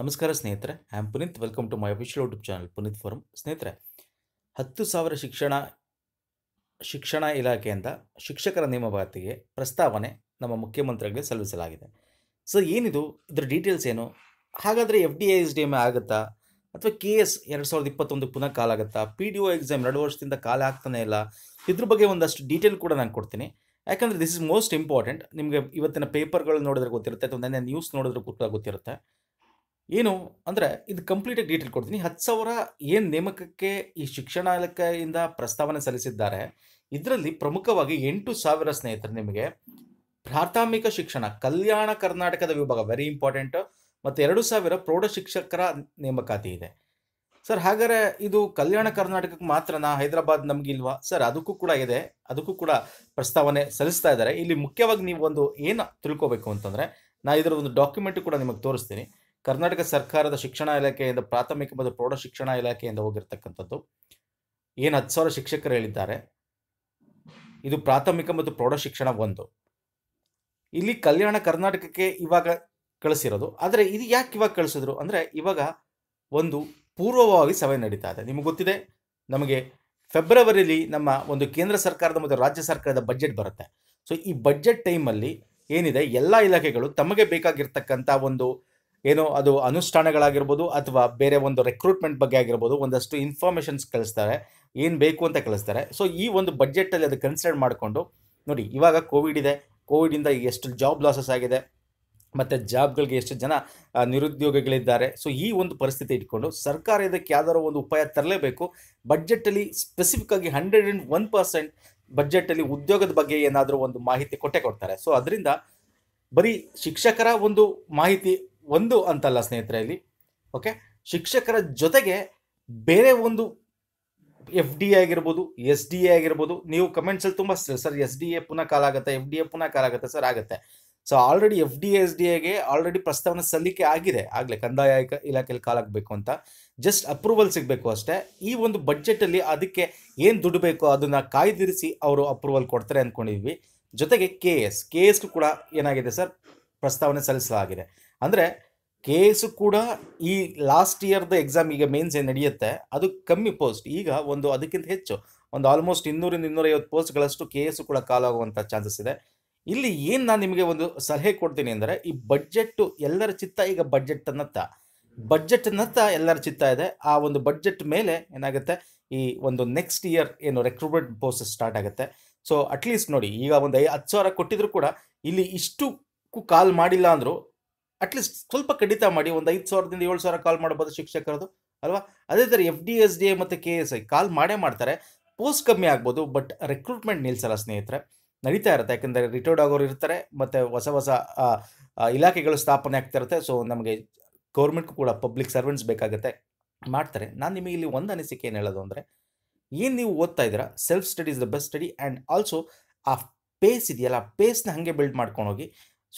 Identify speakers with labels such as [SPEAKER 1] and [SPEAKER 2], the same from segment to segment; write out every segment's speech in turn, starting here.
[SPEAKER 1] ನಮಸ್ಕಾರ ಸ್ನೇಹಿತರೆ am Puneeth welcome to my official YouTube channel Puneeth forum ಸ್ನೇಹಿತರೆ ಹತ್ತು ಸಾವಿರ ಶಿಕ್ಷಣ ಶಿಕ್ಷಣ ಇಲಾಖೆಯಿಂದ ಶಿಕ್ಷಕರ ನೇಮಕಾತಿಗೆ ಪ್ರಸ್ತಾವನೆ ನಮ್ಮ ಮುಖ್ಯಮಂತ್ರಿಗಳಿಗೆ ಸಲ್ಲಿಸಲಾಗಿದೆ ಸೊ ಏನಿದು ಇದ್ರ ಡೀಟೇಲ್ಸ್ ಏನು ಹಾಗಾದರೆ F D S D M ಆಗುತ್ತಾ ಅಥವಾ ಕೆ ಎಸ್ ಎರಡು ಸಾವಿರದ ಇಪ್ಪತ್ತೊಂದು ಪುನಃ ಕಾಲಾಗತ್ತಾ ಪಿ ಡಿ ಒ ಎಕ್ಸಾಮ್ ಎರಡು ವರ್ಷದಿಂದ ಕಾಲ ಆಗ್ತಾನೆ ಇಲ್ಲ ಇದ್ರ ಬಗ್ಗೆ ಒಂದಷ್ಟು ಡೀಟೇಲ್ ಕೂಡ ನಾನು ಕೊಡ್ತೀನಿ ಯಾಕಂದರೆ ದಿಸ್ ಇಸ್ ಮೋಸ್ಟ್ ಇಂಪಾರ್ಟೆಂಟ್ ನಿಮಗೆ ಇವತ್ತಿನ ಪೇಪರ್ಗಳು ನೋಡಿದ್ರೆ ಗೊತ್ತಿರುತ್ತೆ ಅಥವಾ ನೆನ್ನೆ ನ್ಯೂಸ್ ನೋಡಿದ್ರೆ ಕೂಡ ಗೊತ್ತಿರುತ್ತೆ ಏನು ಅಂದರೆ ಇದು ಕಂಪ್ಲೀಟಾಗಿ ಡೀಟೇಲ್ ಕೊಡ್ತೀನಿ ಹತ್ತು ಸಾವಿರ ಏನು ನೇಮಕಕ್ಕೆ ಈ ಶಿಕ್ಷಣ ಇಲಾಖೆಯಿಂದ ಪ್ರಸ್ತಾವನೆ ಸಲ್ಲಿಸಿದ್ದಾರೆ ಇದರಲ್ಲಿ ಪ್ರಮುಖವಾಗಿ ಎಂಟು ಸಾವಿರ ಸ್ನೇಹಿತರು ನಿಮಗೆ ಪ್ರಾಥಮಿಕ ಶಿಕ್ಷಣ ಕಲ್ಯಾಣ ಕರ್ನಾಟಕದ ವಿಭಾಗ ವೆರಿ ಇಂಪಾರ್ಟೆಂಟ್ ಮತ್ತು ಎರಡು ಸಾವಿರ ಪ್ರೌಢ ಶಿಕ್ಷಕರ ನೇಮಕಾತಿ ಇದೆ ಸರ್ ಹಾಗಾದರೆ ಇದು ಕಲ್ಯಾಣ ಕರ್ನಾಟಕಕ್ಕೆ ಮಾತ್ರನಾ ಹೈದರಾಬಾದ್ ನಮಗಿಲ್ವಾ ಸರ್ ಅದಕ್ಕೂ ಕೂಡ ಇದೆ ಅದಕ್ಕೂ ಕೂಡ ಪ್ರಸ್ತಾವನೆ ಸಲ್ಲಿಸ್ತಾ ಇದ್ದಾರೆ ಇಲ್ಲಿ ಮುಖ್ಯವಾಗಿ ನೀವು ಒಂದು ಏನು ತಿಳ್ಕೋಬೇಕು ಅಂತಂದರೆ ನಾನು ಇದರ ಒಂದು ಡಾಕ್ಯುಮೆಂಟು ಕೂಡ ನಿಮಗೆ ತೋರಿಸ್ತೀನಿ ಕರ್ನಾಟಕ ಸರ್ಕಾರದ ಶಿಕ್ಷಣ ಇಲಾಖೆಯಿಂದ ಪ್ರಾಥಮಿಕ ಮತ್ತು ಪ್ರೌಢ ಶಿಕ್ಷಣ ಇಲಾಖೆಯಿಂದ ಹೋಗಿರ್ತಕ್ಕಂಥದ್ದು ಏನು ಹತ್ತು ಸಾವಿರ ಶಿಕ್ಷಕರು ಹೇಳಿದ್ದಾರೆ ಇದು ಪ್ರಾಥಮಿಕ ಮತ್ತು ಪ್ರೌಢ ಶಿಕ್ಷಣ ಒಂದು ಇಲ್ಲಿ ಕಲ್ಯಾಣ ಕರ್ನಾಟಕಕ್ಕೆ ಇವಾಗ ಕಳಿಸಿರೋದು ಆದರೆ ಇದು ಯಾಕೆ ಇವಾಗ ಕಳಿಸಿದ್ರು ಅಂದರೆ ಇವಾಗ ಒಂದು ಪೂರ್ವವಾಗಿ ಸಭೆ ನಡೀತಾ ಇದೆ ನಿಮಗೆ ಗೊತ್ತಿದೆ ನಮಗೆ ಫೆಬ್ರವರಿಲಿ ನಮ್ಮ ಒಂದು ಕೇಂದ್ರ ಸರ್ಕಾರದ ಮತ್ತು ರಾಜ್ಯ ಸರ್ಕಾರದ ಬಜೆಟ್ ಬರುತ್ತೆ ಸೊ ಈ ಬಜೆಟ್ ಟೈಮಲ್ಲಿ ಏನಿದೆ ಎಲ್ಲ ಇಲಾಖೆಗಳು ತಮಗೆ ಬೇಕಾಗಿರ್ತಕ್ಕಂಥ ಒಂದು ಏನೋ ಅದು ಅನುಷ್ಠಾನಗಳಾಗಿರ್ಬೋದು ಅಥವಾ ಬೇರೆ ಒಂದು ರೆಕ್ರೂಟ್ಮೆಂಟ್ ಬಗ್ಗೆ ಆಗಿರ್ಬೋದು ಒಂದಷ್ಟು ಇನ್ಫಾರ್ಮೇಷನ್ಸ್ ಕಳಿಸ್ತಾರೆ ಏನು ಬೇಕು ಅಂತ ಕಳಿಸ್ತಾರೆ ಸೊ ಈ ಒಂದು ಬಜೆಟಲ್ಲಿ ಅದು ಕನ್ಸಿಡರ್ ಮಾಡಿಕೊಂಡು ನೋಡಿ ಇವಾಗ ಕೋವಿಡ್ ಇದೆ ಕೋವಿಡಿಂದ ಎಷ್ಟು ಜಾಬ್ ಲಾಸಸ್ ಆಗಿದೆ ಮತ್ತು ಜಾಬ್ಗಳಿಗೆ ಎಷ್ಟು ಜನ ನಿರುದ್ಯೋಗಿಗಳಿದ್ದಾರೆ ಸೊ ಈ ಒಂದು ಪರಿಸ್ಥಿತಿ ಇಟ್ಕೊಂಡು ಸರ್ಕಾರ ಇದಕ್ಕೆ ಯಾವ್ದಾದ್ರು ಒಂದು ಉಪಾಯ ತರಲೇಬೇಕು ಬಜೆಟಲ್ಲಿ ಸ್ಪೆಸಿಫಿಕ್ ಆಗಿ ಹಂಡ್ರೆಡ್ ಆ್ಯಂಡ್ ಒನ್ ಪರ್ಸೆಂಟ್ ಬಜೆಟಲ್ಲಿ ಉದ್ಯೋಗದ ಬಗ್ಗೆ ಏನಾದರೂ ಒಂದು ಮಾಹಿತಿ ಕೊಟ್ಟೆ ಕೊಡ್ತಾರೆ ಸೊ ಅದರಿಂದ ಬರೀ ಶಿಕ್ಷಕರ ಒಂದು ಮಾಹಿತಿ ಒಂದು ಅಂತಲ್ಲ ಸ್ನೇಹಿತರೆ ಇಲ್ಲಿ ಓಕೆ ಶಿಕ್ಷಕರ ಜೊತೆಗೆ ಬೇರೆ ಒಂದು ಎಫ್ ಡಿ ಎ ಆಗಿರ್ಬೋದು ಎಸ್ ಡಿ ಎ ಆಗಿರ್ಬೋದು ನೀವು ಕಮೆಂಟ್ಸಲ್ಲಿ ತುಂಬ ಸರ್ ಎಸ್ ಡಿ ಎ ಪುನಃ ಕಾಲಾಗುತ್ತೆ ಎಫ್ ಡಿ ಎ ಪುನಃ ಆಗುತ್ತೆ ಸರ್ ಆಗುತ್ತೆ so already F D S D ಎಗೆ ಆಲ್ರೆಡಿ ಪ್ರಸ್ತಾವನೆ ಸಲ್ಲಿಕೆ ಆಗಿದೆ ಆಗಲೇ ಕಂದಾಯ ಇಲಾಖೆಯಲ್ಲಿ ಕಾಲಾಗಬೇಕು ಅಂತ ಜಸ್ಟ್ ಅಪ್ರೂವಲ್ ಸಿಗಬೇಕು ಅಷ್ಟೇ ಈ ಒಂದು ಬಡ್ಜೆಟಲ್ಲಿ ಅದಕ್ಕೆ ಏನು ದುಡ್ಡು ಬೇಕು ಅದನ್ನು ಕಾಯ್ದಿರಿಸಿ ಅವರು ಅಪ್ರೂವಲ್ ಕೊಡ್ತಾರೆ ಅಂದ್ಕೊಂಡಿದ್ವಿ ಜೊತೆಗೆ ಕೆ ಎಸ್ ಕೆ ಎಸ್ ಕೂಡ ಏನಾಗಿದೆ ಸರ್ ಪ್ರಸ್ತಾವನೆ ಸಲ್ಲಿಸಲಾಗಿದೆ ಅಂದರೆ ಎಸ್ ಕೂಡ ಈ ಲಾಸ್ಟ್ ಇಯರ್ದ ಎಕ್ಸಾಮ್ ಈಗ ಮೇನ್ಸ್ ಏನು ನಡೆಯುತ್ತೆ ಅದು ಕಮ್ಮಿ ಪೋಸ್ಟ್ ಈಗ ಒಂದು ಅದಕ್ಕಿಂತ ಹೆಚ್ಚು ಒಂದು ಆಲ್ಮೋಸ್ಟ್ ಇನ್ನೂರಿಂದ ಇನ್ನೂರೈವತ್ತು ಪೋಸ್ಟ್ಗಳಷ್ಟು ಕೆ ಎಸ್ ಕೂಡ ಕಾಲಾಗುವಂಥ ಚಾನ್ಸಸ್ ಇದೆ ಇಲ್ಲಿ ಏನು ನಾನು ನಿಮಗೆ ಒಂದು ಸಲಹೆ ಕೊಡ್ತೀನಿ ಅಂದರೆ ಈ ಬಡ್ಜೆಟ್ಟು ಎಲ್ಲರ ಚಿತ್ತ ಈಗ ಬಡ್ಜೆಟ್ ಬಡ್ಜೆಟ್ನತ್ತ ಎಲ್ಲರ ಚಿತ್ತ ಇದೆ ಆ ಒಂದು ಬಡ್ಜೆಟ್ ಮೇಲೆ ಏನಾಗುತ್ತೆ ಈ ಒಂದು ನೆಕ್ಸ್ಟ್ ಇಯರ್ ಏನು ರೆಕ್ರೂಟ್ಮೆಂಟ್ ಪ್ರೋಸೆಸ್ ಸ್ಟಾರ್ಟ್ ಆಗುತ್ತೆ ಸೊ ಅಟ್ಲೀಸ್ಟ್ ನೋಡಿ ಈಗ ಒಂದು ಐ ಹತ್ತು ಸಾವಿರ ಕೊಟ್ಟಿದ್ರು ಕೂಡ ಇಲ್ಲಿ ಇಷ್ಟು ಕಾಲ್ ಮಾಡಿಲ್ಲ ಅಂದರೂ ಅಟ್ಲೀಸ್ಟ್ ಸ್ವಲ್ಪ ಕಡಿತ ಮಾಡಿ ಒಂದು ಐದು ಸಾವಿರದಿಂದ ಏಳು ಸಾವಿರ ಕಾಲ್ ಮಾಡ್ಬೋದು ಶಿಕ್ಷಕರದು ಅಲ್ವಾ ಅದೇ ಥರ F D S D A ಮತ್ತು ಕೆ ಎಸ್ ಐ ಕಾಲ್ ಮಾಡೇ ಮಾಡ್ತಾರೆ ಪೋಸ್ಟ್ ಕಮ್ಮಿ ಆಗ್ಬೋದು ಬಟ್ ರೆಕ್ರೂಟ್ಮೆಂಟ್ ನಿಲ್ಸಲ್ಲ ಸ್ನೇಹಿತರೆ ನಡೀತಾ ಇರುತ್ತೆ ಯಾಕೆಂದರೆ ರಿಟೈರ್ಡ್ ಆಗೋರು ಇರ್ತಾರೆ ಮತ್ತು ಹೊಸ ಹೊಸ ಇಲಾಖೆಗಳು ಸ್ಥಾಪನೆ ಆಗ್ತಾ ಇರುತ್ತೆ ಸೊ ನಮಗೆ ಗೌರ್ಮೆಂಟ್ಗೂ ಕೂಡ ಪಬ್ಲಿಕ್ ಸರ್ವೆಂಟ್ಸ್ ಬೇಕಾಗುತ್ತೆ ಮಾಡ್ತಾರೆ ನಾನು ನಿಮಗೆ ಇಲ್ಲಿ ಒಂದು ಅನಿಸಿಕೆ ಏನು ಹೇಳೋದು ಅಂದರೆ ಏನು ನೀವು ಓದ್ತಾ ಇದ್ದೀರಾ self study is the best study and also ಆ ಪೇಸ್ ಇದೆಯಲ್ಲ ಆ ಪೇಸ್ನ ಹಾಗೆ ಬಿಲ್ಡ್ ಮಾಡ್ಕೊಂಡು ಹೋಗಿ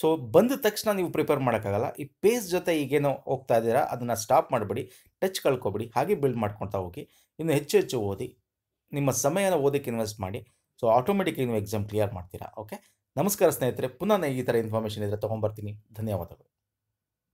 [SPEAKER 1] ಸೊ ಬಂದ ತಕ್ಷಣ ನೀವು ಪ್ರಿಪೇರ್ ಮಾಡೋಕ್ಕಾಗಲ್ಲ ಈ ಪೇಸ್ ಜೊತೆ ಈಗೇನೋ ಹೋಗ್ತಾ ಇದ್ದೀರಾ ಅದನ್ನು ಸ್ಟಾಪ್ ಮಾಡಿಬಿಡಿ ಟಚ್ ಕಳ್ಕೊಬಿಡಿ ಹಾಗೆ ಬಿಲ್ಡ್ ಮಾಡ್ಕೊಳ್ತಾ ಹೋಗಿ ಇನ್ನು ಹೆಚ್ಚು ಹೆಚ್ಚು ಓದಿ ನಿಮ್ಮ ಸಮಯನ ಓದಕ್ಕೆ ಇನ್ವೆಸ್ಟ್ ಮಾಡಿ ಸೊ ಆಟೋಮೆಟಿಕ್ಲಿ ನೀವು ಎಕ್ಸಾಮ್ ಕ್ಲಿಯರ್ ಮಾಡ್ತೀರಾ ಓಕೆ ನಮಸ್ಕಾರ ಸ್ನೇಹಿತರೆ ಪುನಃ ಈ ಥರ ಇನ್ಫಾರ್ಮೇಷನ್ ಇದ್ದರೆ ತೊಗೊಂಬರ್ತೀನಿ ಧನ್ಯವಾದಗಳು